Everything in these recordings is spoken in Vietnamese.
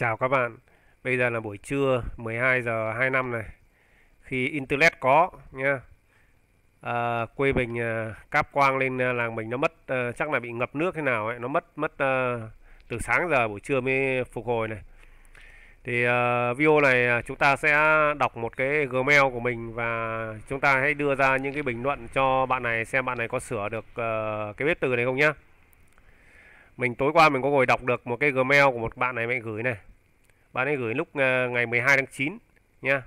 Chào các bạn, bây giờ là buổi trưa 12 giờ 25 này Khi Internet có nha à, Quê mình à, cáp quang lên à, làng mình nó mất à, chắc là bị ngập nước thế nào ấy Nó mất mất à, từ sáng giờ buổi trưa mới phục hồi này Thì à, video này à, chúng ta sẽ đọc một cái Gmail của mình Và chúng ta hãy đưa ra những cái bình luận cho bạn này xem bạn này có sửa được à, cái bếp từ này không nhá mình tối qua mình có ngồi đọc được một cái Gmail của một bạn này mẹ gửi này bạn ấy gửi lúc ờ, ngày 12 tháng 9 nha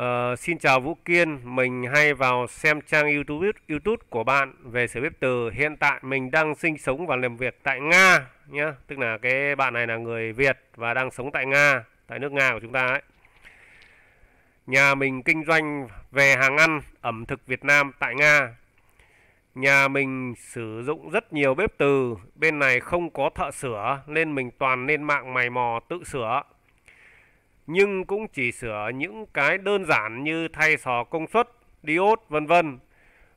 Uh, xin chào Vũ Kiên, mình hay vào xem trang YouTube YouTube của bạn về sở bếp từ. Hiện tại mình đang sinh sống và làm việc tại Nga nhá, tức là cái bạn này là người Việt và đang sống tại Nga, tại nước Nga của chúng ta ấy. Nhà mình kinh doanh về hàng ăn, ẩm thực Việt Nam tại Nga. Nhà mình sử dụng rất nhiều bếp từ, bên này không có thợ sửa nên mình toàn lên mạng mày mò tự sửa. Nhưng cũng chỉ sửa những cái đơn giản như thay sò công suất, diode vân vân.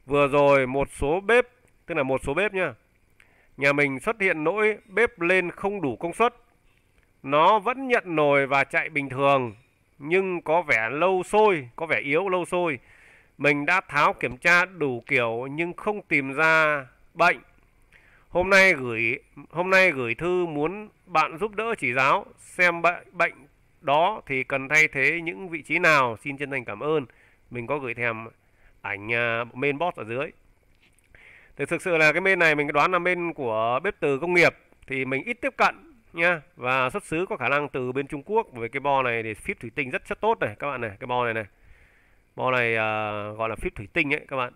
Vừa rồi một số bếp, tức là một số bếp nha. Nhà mình xuất hiện lỗi bếp lên không đủ công suất. Nó vẫn nhận nồi và chạy bình thường nhưng có vẻ lâu sôi, có vẻ yếu lâu sôi mình đã tháo kiểm tra đủ kiểu nhưng không tìm ra bệnh. Hôm nay gửi hôm nay gửi thư muốn bạn giúp đỡ chỉ giáo xem bệnh bệnh đó thì cần thay thế những vị trí nào. Xin chân thành cảm ơn. Mình có gửi thèm ảnh à, main box ở dưới. Thì thực sự là cái bên này mình đoán là bên của bếp từ công nghiệp thì mình ít tiếp cận nha và xuất xứ có khả năng từ bên Trung Quốc với cái bo này thì phíp thủy tinh rất rất tốt này các bạn này cái bo này này bộ này uh, gọi là phíp thủy tinh ấy các bạn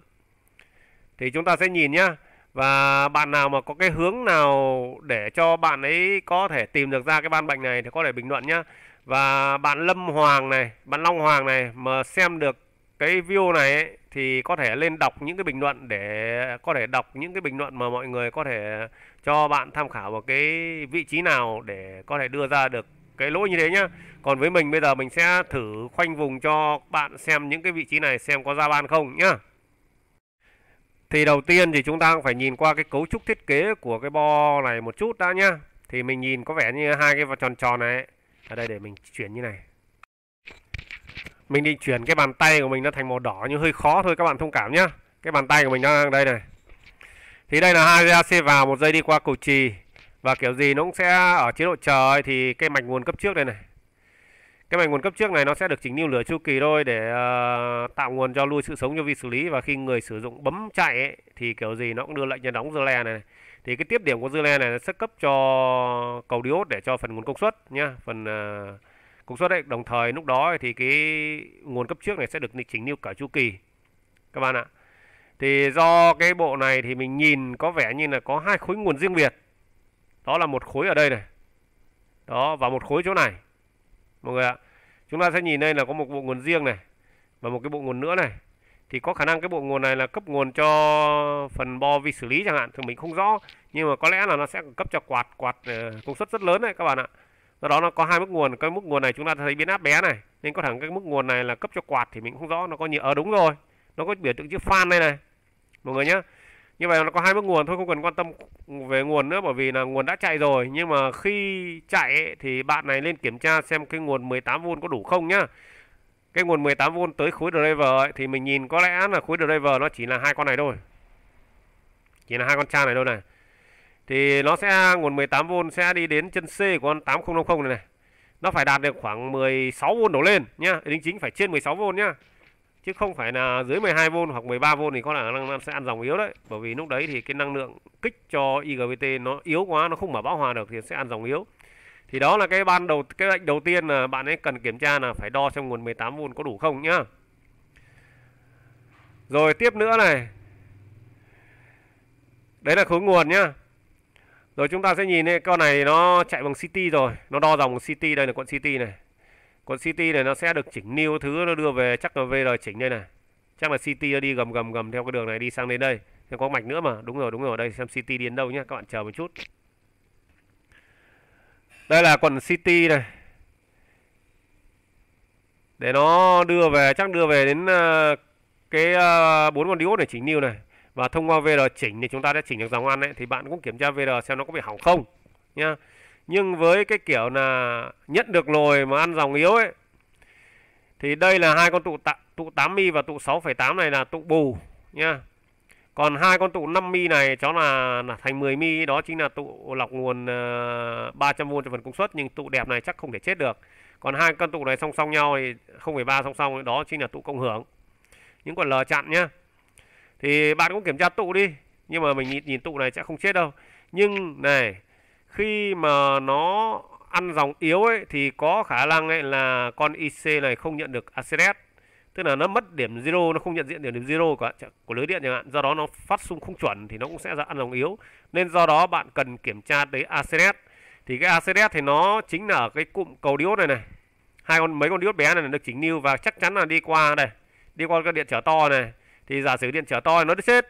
thì chúng ta sẽ nhìn nhá và bạn nào mà có cái hướng nào để cho bạn ấy có thể tìm được ra cái ban bệnh này thì có thể bình luận nhá và bạn Lâm Hoàng này bạn Long Hoàng này mà xem được cái view này ấy, thì có thể lên đọc những cái bình luận để có thể đọc những cái bình luận mà mọi người có thể cho bạn tham khảo vào cái vị trí nào để có thể đưa ra được cái lỗi như thế nhá còn với mình bây giờ mình sẽ thử khoanh vùng cho bạn xem những cái vị trí này xem có ra ban không nhá thì đầu tiên thì chúng ta cũng phải nhìn qua cái cấu trúc thiết kế của cái bo này một chút đã nhá thì mình nhìn có vẻ như hai cái vòng tròn tròn này ở đây để mình chuyển như này mình định chuyển cái bàn tay của mình nó thành màu đỏ nhưng hơi khó thôi các bạn thông cảm nhá cái bàn tay của mình đang đây này thì đây là hai dây AC vào một dây đi qua cầu trì và kiểu gì nó cũng sẽ ở chế độ chờ ấy, thì cái mạch nguồn cấp trước đây này cái mạch nguồn cấp trước này nó sẽ được chỉnh lưu lửa chu kỳ thôi để uh, tạo nguồn cho lui sự sống cho vi xử lý và khi người sử dụng bấm chạy ấy, thì kiểu gì nó cũng đưa lệnh nhân đóng dưa le này, này thì cái tiếp điểm của dưa le này nó sẽ cấp cho cầu diode để cho phần nguồn công suất nhá phần uh, công suất đấy đồng thời lúc đó thì cái nguồn cấp trước này sẽ được chỉnh lưu cả chu kỳ các bạn ạ thì do cái bộ này thì mình nhìn có vẻ như là có hai khối nguồn riêng biệt đó là một khối ở đây này đó và một khối chỗ này mọi người ạ chúng ta sẽ nhìn đây là có một bộ nguồn riêng này và một cái bộ nguồn nữa này thì có khả năng cái bộ nguồn này là cấp nguồn cho phần bo vi xử lý chẳng hạn thì mình không rõ nhưng mà có lẽ là nó sẽ cấp cho quạt quạt ờ, công suất rất lớn đấy các bạn ạ do đó nó có hai mức nguồn cái mức nguồn này chúng ta thấy biến áp bé này nên có thẳng cái mức nguồn này là cấp cho quạt thì mình không rõ nó có nhiều ở ờ, à, đúng rồi nó có biểu tượng chữ fan đây này mọi người nhé như vậy nó có hai mức nguồn thôi không cần quan tâm về nguồn nữa bởi vì là nguồn đã chạy rồi nhưng mà khi chạy ấy, thì bạn này lên kiểm tra xem cái nguồn 18V có đủ không nhá cái nguồn 18V tới khối driver ấy, thì mình nhìn có lẽ là khối driver nó chỉ là hai con này thôi chỉ là hai con cha này thôi này thì nó sẽ nguồn 18V sẽ đi đến chân C của con 8050 này này nó phải đạt được khoảng 16V đổ lên nhá đính chính phải trên 16V nhá chứ không phải là dưới 12V hoặc 13V thì có khả năng sẽ ăn dòng yếu đấy bởi vì lúc đấy thì cái năng lượng kích cho IGBT nó yếu quá nó không mở bão hòa được thì sẽ ăn dòng yếu thì đó là cái ban đầu cái lệnh đầu tiên là bạn ấy cần kiểm tra là phải đo xem nguồn 18V có đủ không nhá rồi tiếp nữa này đấy là khối nguồn nhá rồi chúng ta sẽ nhìn đây, con này nó chạy bằng CT rồi nó đo dòng CT đây là con CT này còn CT này nó sẽ được chỉnh new thứ nó đưa về chắc là VR chỉnh đây này chắc là CT nó đi gầm gầm gầm theo cái đường này đi sang đến đây xem có mạch nữa mà đúng rồi đúng rồi đây xem CT đến đâu nhá các bạn chờ một chút đây là quần CT này để nó đưa về chắc đưa về đến ờ, cái ờ, bốn con diode này chỉnh new này và thông qua VR chỉnh thì chúng ta sẽ chỉnh được dòng ăn đấy thì bạn cũng kiểm tra VR xem nó có bị hỏng không nhá nhưng với cái kiểu là nhận được lồi mà ăn dòng yếu ấy thì đây là hai con tụ tạ, tụ 8 mi và tụ 6,8 này là tụ bù nha còn hai con tụ 5 mi này cháu là, là thành 10 mi đó chính là tụ lọc nguồn uh, ờ, 300V cho phần công suất nhưng tụ đẹp này chắc không thể chết được còn hai con tụ này song song nhau thì 0,3 song song đó chính là tụ cộng hưởng những con lờ chặn nhá thì bạn cũng kiểm tra tụ đi nhưng mà mình nhìn, nhìn tụ này sẽ không chết đâu nhưng này khi mà nó ăn dòng yếu ấy thì có khả năng ấy là con IC này không nhận được ACS tức là nó mất điểm zero nó không nhận diện điểm zero của của lưới điện chẳng hạn do đó nó phát xung không chuẩn thì nó cũng sẽ ra ăn dòng yếu nên do đó bạn cần kiểm tra tới ACS thì cái ACS thì nó chính là ở cái cụm cầu diode này này hai con mấy con diode bé này được chỉnh lưu và chắc chắn là đi qua đây đi qua cái điện trở to này thì giả sử điện trở to này nó sẽ chết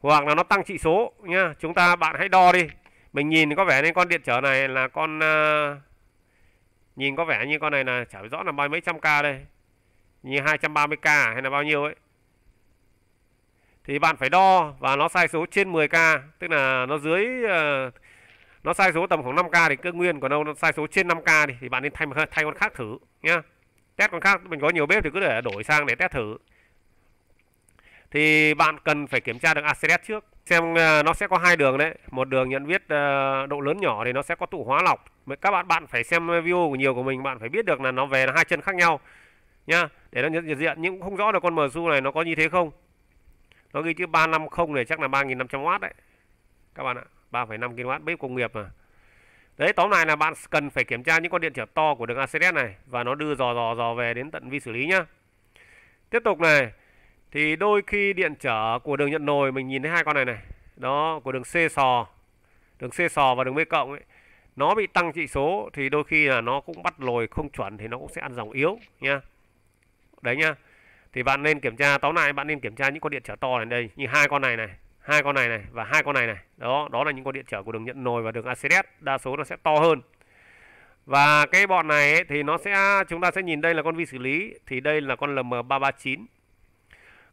hoặc là nó tăng trị số nhá chúng ta bạn hãy đo đi mình nhìn có vẻ nên con điện trở này là con uh, nhìn có vẻ như con này là chả rõ là bao mấy trăm k đây như 230k à, hay là bao nhiêu ấy thì bạn phải đo và nó sai số trên 10k tức là nó dưới uh, nó sai số tầm khoảng 5k thì cứ nguyên còn đâu nó sai số trên 5k thì, thì bạn nên thay thay con khác thử nhá test con khác mình có nhiều bếp thì cứ để đổi sang để test thử thì bạn cần phải kiểm tra được ACS trước xem ờ, nó sẽ có hai đường đấy một đường nhận biết ờ, độ lớn nhỏ thì nó sẽ có tụ hóa lọc các bạn bạn phải xem video của nhiều của mình bạn phải biết được là nó về là hai chân khác nhau nhá để nó nhận diện nhưng cũng không rõ được con MSU này nó có như thế không nó ghi chữ 350 này chắc là 3.500W đấy các bạn ạ 3,5 kW bếp công nghiệp mà đấy tóm lại là bạn cần phải kiểm tra những con điện trở to của đường ACS này và nó đưa dò dò dò về đến tận vi xử lý nhá tiếp tục này thì đôi khi điện trở của đường nhận nồi mình nhìn thấy hai con này này đó của đường C sò đường C sò và đường B cộng ấy nó bị tăng trị số thì đôi khi là nó cũng bắt lồi không chuẩn thì nó cũng sẽ ăn dòng yếu nha đấy nha thì bạn nên kiểm tra tóm lại bạn nên kiểm tra những con điện trở to này đây như hai con này này hai con này này và hai con này này đó đó là những con điện trở của đường nhận nồi và đường ACS đa số nó sẽ to hơn và cái bọn này ấy, thì nó sẽ chúng ta sẽ nhìn đây là con vi xử lý thì đây là con LM339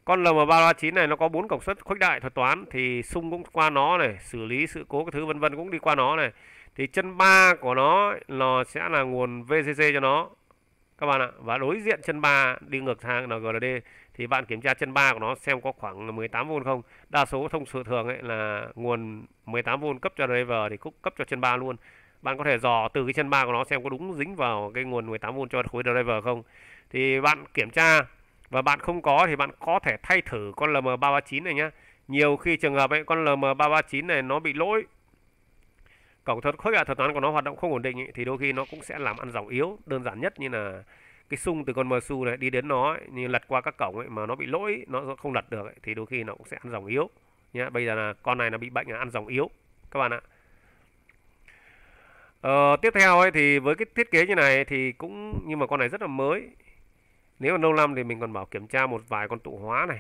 con LM339 này nó có bốn cổng suất khuếch đại thuật toán thì sung cũng qua nó này xử lý sự cố các thứ vân vân cũng đi qua nó này thì chân ba của nó nó sẽ là nguồn VCC cho nó các bạn ạ và đối diện chân ba đi ngược sang NGLD thì bạn kiểm tra chân ba của nó xem có khoảng 18V không đa số thông sự thường ấy là nguồn 18V cấp cho driver thì cũng cấp cho chân ba luôn bạn có thể dò từ cái chân ba của nó xem có đúng dính vào cái nguồn 18V cho khối driver không thì bạn kiểm tra và bạn không có thì bạn có thể thay thử con LM339 này nhá nhiều khi trường hợp ấy con LM339 này nó bị lỗi cổng thuật khối hạ thuật toán của nó hoạt động không ổn định ấy, thì đôi khi nó cũng sẽ làm ăn dòng yếu đơn giản nhất như là cái sung từ con MSU này đi đến nó ấy, như lật qua các cổng ấy, mà nó bị lỗi nó không lật được ấy, thì đôi khi nó cũng sẽ ăn dòng yếu nhá bây giờ là con này nó bị bệnh là ăn dòng yếu các bạn ạ ờ, tiếp theo ấy, thì với cái thiết kế như này thì cũng nhưng mà con này rất là mới nếu mà lâu năm thì mình còn bảo kiểm tra một vài con tụ hóa này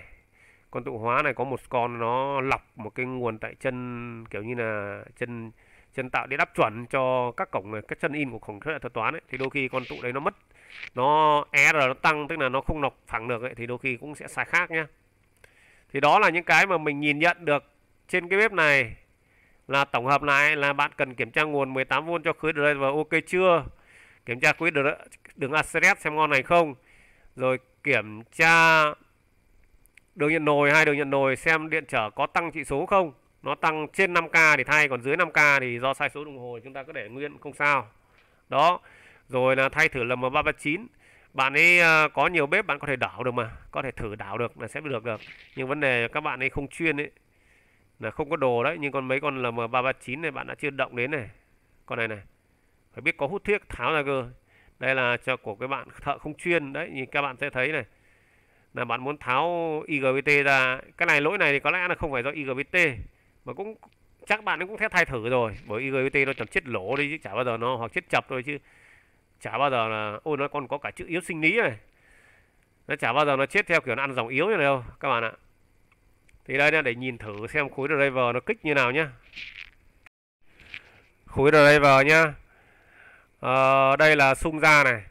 con tụ hóa này có một con nó lọc một cái nguồn tại chân kiểu như là chân chân tạo để đáp chuẩn cho các cổng này, các chân in của cổng thuật toán ấy thì đôi khi con tụ đấy nó mất nó e r nó tăng tức là nó không lọc phẳng được ấy, thì đôi khi cũng sẽ sai khác nhá thì đó là những cái mà mình nhìn nhận được trên cái bếp này là tổng hợp lại là bạn cần kiểm tra nguồn 18V cho khối driver ok chưa kiểm tra khối đường, đường Aceret xem ngon này không rồi kiểm tra đường nhận nồi hai đường nhận nồi xem điện trở có tăng trị số không nó tăng trên 5k thì thay còn dưới 5k thì do sai số đồng hồ chúng ta cứ để nguyên không sao đó rồi là thay thử lầm 339 bạn ấy ờ, có nhiều bếp bạn có thể đảo được mà có thể thử đảo được là sẽ được được nhưng vấn đề các bạn ấy không chuyên ấy là không có đồ đấy nhưng còn mấy con lm 339 này bạn đã chưa động đến này con này này phải biết có hút thiết tháo ra cơ đây là cho của cái bạn thợ không chuyên đấy thì các bạn sẽ thấy này là bạn muốn tháo IGBT ra cái này lỗi này thì có lẽ là không phải do IGBT mà cũng chắc bạn cũng sẽ thay thử rồi bởi IGBT nó toàn chết lỗ đi chứ chả bao giờ nó hoặc chết chập rồi chứ chả bao giờ là ôi nó còn có cả chữ yếu sinh lý này nó chả bao giờ nó chết theo kiểu nó ăn dòng yếu như này đâu các bạn ạ thì đây là để nhìn thử xem khối driver nó kích như nào nhá khối driver nhá à, đây là sung ra này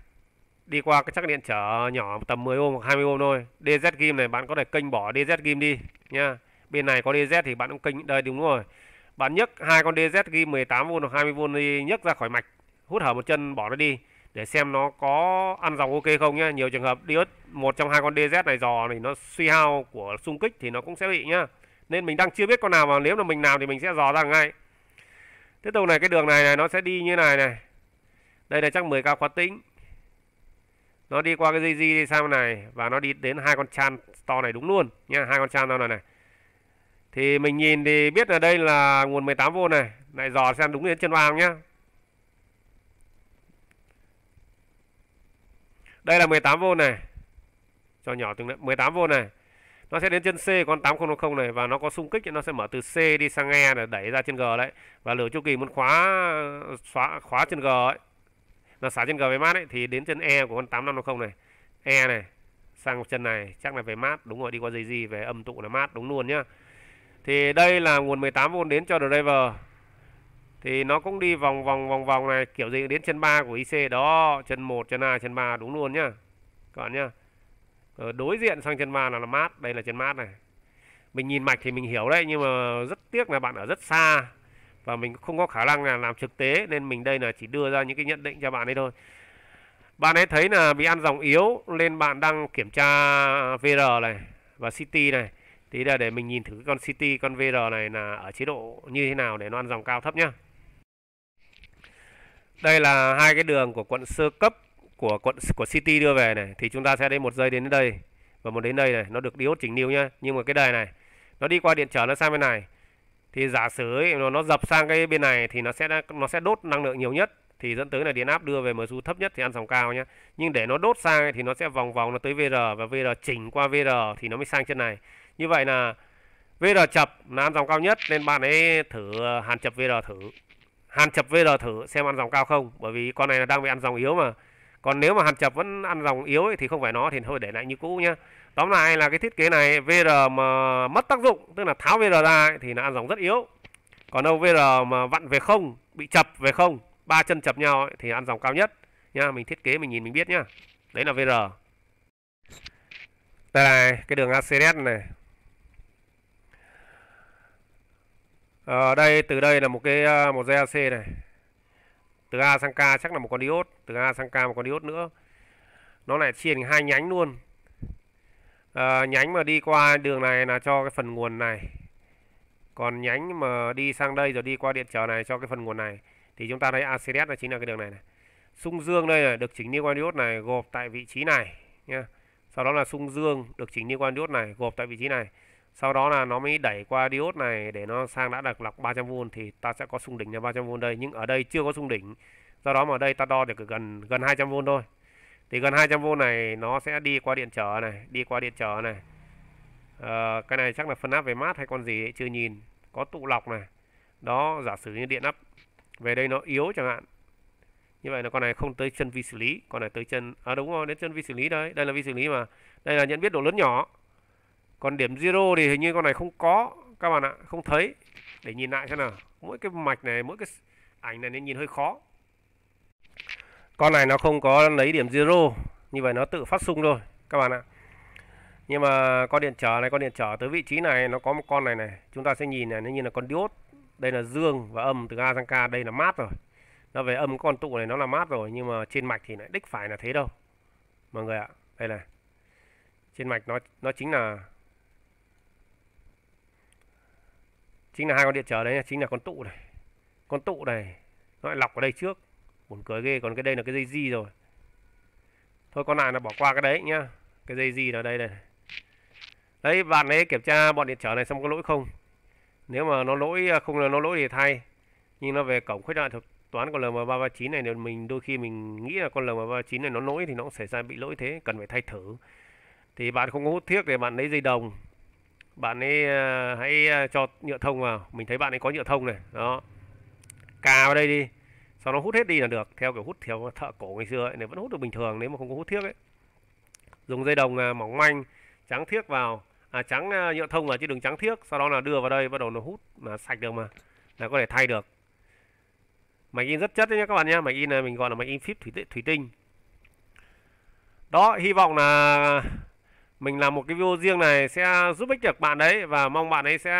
đi qua cái chắc điện trở nhỏ tầm 10 ohm hoặc 20 ohm thôi DZ gim này bạn có thể kênh bỏ DZ gim đi nha bên này có DZ thì bạn cũng kênh đây đúng rồi bạn nhấc hai con DZ ghim 18V hoặc 20V đi nhấc ra khỏi mạch hút hở một chân bỏ nó đi để xem nó có ăn dòng ok không nhé nhiều trường hợp diode một trong hai con DZ này dò thì nó suy hao của xung kích thì nó cũng sẽ bị nhá nên mình đang chưa biết con nào mà nếu là mình nào thì mình sẽ dò ra ngay tiếp tục này cái đường này này nó sẽ đi như này này đây là chắc 10 cao khóa tính nó đi qua cái dây dây đi sang này và nó đi đến hai con chan to này đúng luôn nha hai con chan to này này thì mình nhìn thì biết là đây là nguồn 18V này lại dò xem đúng đến chân vàng nhá đây là 18V này cho nhỏ từng đấy 18V này nó sẽ đến chân C con 8000 này và nó có xung kích nó sẽ mở từ C đi sang E để đẩy ra trên G đấy và lửa chu kỳ muốn khóa xóa khóa trên G ấy là xả trên g về mát ấy, thì đến chân e của con 8550 này e này sang chân này chắc là về mát đúng rồi đi qua dây gì về âm tụ là mát đúng luôn nhá thì đây là nguồn 18V đến cho driver thì nó cũng đi vòng vòng vòng vòng này kiểu gì đến chân 3 của IC đó chân 1 chân 2 chân 3 đúng luôn nhá các bạn nhá ở ờ, đối diện sang chân 3 là, là mát đây là chân mát này mình nhìn mạch thì mình hiểu đấy nhưng mà rất tiếc là bạn ở rất xa và mình không có khả năng là làm thực tế nên mình đây là chỉ đưa ra những cái nhận định cho bạn ấy thôi bạn ấy thấy là bị ăn dòng yếu nên bạn đang kiểm tra VR này và CT này tí là để mình nhìn thử con CT con VR này là ở chế độ như thế nào để nó ăn dòng cao thấp nhá đây là hai cái đường của quận sơ cấp của quận của CT đưa về này thì chúng ta sẽ đến một giây đến đây và một đến đây này nó được diode chỉnh lưu nhá nhưng mà cái đời này nó đi qua điện trở nó sang bên này thì giả sử ấy, nó, nó dập sang cái bên này thì nó sẽ nó sẽ đốt năng lượng nhiều nhất thì dẫn tới là điện áp đưa về MSU thấp nhất thì ăn sóng cao nhé nhưng để nó đốt sang ấy, thì nó sẽ vòng vòng nó tới VR và VR chỉnh qua VR thì nó mới sang chân này như vậy là VR chập là ăn dòng cao nhất nên bạn ấy thử ờ, hàn chập VR thử hàn chập VR thử xem ăn dòng cao không bởi vì con này là đang bị ăn dòng yếu mà còn nếu mà hàn chập vẫn ăn dòng yếu ấy, thì không phải nó thì thôi để lại như cũ nhá tóm lại là cái thiết kế này VR mà mất tác dụng tức là tháo VR ra ấy, thì nó ăn dòng rất yếu còn đâu VR mà vặn về không bị chập về không ba chân chập nhau ấy, thì ăn dòng cao nhất nha mình thiết kế mình nhìn mình biết nhá đấy là VR đây là cái đường ACS này ở ờ, à, đây từ đây là một cái ờ, một dây AC này từ A sang K chắc là một con diode từ A sang K một con diode nữa nó lại chia thành hai nhánh luôn à, nhánh mà đi qua đường này là cho cái phần nguồn này còn nhánh mà đi sang đây rồi đi qua điện trở này cho cái phần nguồn này thì chúng ta thấy ACDS là chính là cái đường này này sung dương đây là được chỉnh liên quan diode này gộp tại vị trí này nhá sau đó là sung dương được chỉnh liên quan diode này gộp tại vị trí này sau đó là nó mới đẩy qua diode này để nó sang đã được lọc 300V thì ta sẽ có sung đỉnh là 300V đây nhưng ở đây chưa có sung đỉnh do đó mà ở đây ta đo được gần gần 200V thôi thì gần 200V này nó sẽ đi qua điện trở này đi qua điện trở này à, cái này chắc là phân áp về mát hay con gì ấy, chưa nhìn có tụ lọc này đó giả sử như điện áp về đây nó yếu chẳng hạn như vậy là con này không tới chân vi xử lý con này tới chân à đúng rồi đến chân vi xử lý đấy đây là vi xử lý mà đây là nhận biết độ lớn nhỏ còn điểm zero thì hình như con này không có các bạn ạ không thấy để nhìn lại xem nào mỗi cái mạch này mỗi cái ảnh này nên nhìn hơi khó con này nó không có lấy điểm zero như vậy nó tự phát sung thôi các bạn ạ nhưng mà con điện trở này con điện trở tới vị trí này nó có một con này này chúng ta sẽ nhìn này nó như là con diode đây là dương và âm từ a sang k đây là mát rồi nó về âm con tụ này nó là mát rồi nhưng mà trên mạch thì lại đích phải là thế đâu mọi người ạ đây này trên mạch nó nó chính là chính là hai con điện trở đấy chính là con tụ này con tụ này nó lại lọc ở đây trước buồn cười ghê còn cái đây là cái dây di rồi thôi con này là bỏ qua cái đấy nhá cái dây di ở đây này đấy bạn ấy kiểm tra bọn điện trở này xong có lỗi không nếu mà nó lỗi à, không là nó lỗi thì thay nhưng nó về cổng khuyết đại thuật toán con LM339 này mình đôi khi mình nghĩ là con LM339 này nó lỗi thì nó cũng xảy ra bị lỗi thế cần phải thay thử thì bạn không có hút thiếc thì bạn lấy dây đồng bạn ấy à, hãy à, cho nhựa thông vào mình thấy bạn ấy có nhựa thông này đó cào vào đây đi sau đó hút hết đi là được theo kiểu hút theo thợ cổ ngày xưa ấy, này vẫn hút được bình thường nếu mà không có hút thiếc ấy dùng dây đồng à, mỏng manh trắng thiếc vào à, trắng à, nhựa thông vào chứ đừng trắng thiếc sau đó là đưa vào đây bắt đầu nó hút mà sạch được mà là có thể thay được mạch in rất chất đấy nhá các bạn nhé mạch in này mình gọi là mạch in phíp thủy, thủy tinh đó hy vọng là mình làm một cái video riêng này sẽ giúp ích được bạn đấy và mong bạn ấy sẽ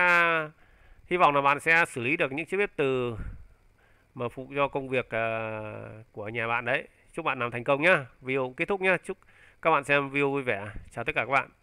hy vọng là bạn sẽ xử lý được những chiếc bếp từ mà phụ do công việc uh, của nhà bạn đấy chúc bạn làm thành công nhá video kết thúc nhá chúc các bạn xem video vui vẻ chào tất cả các bạn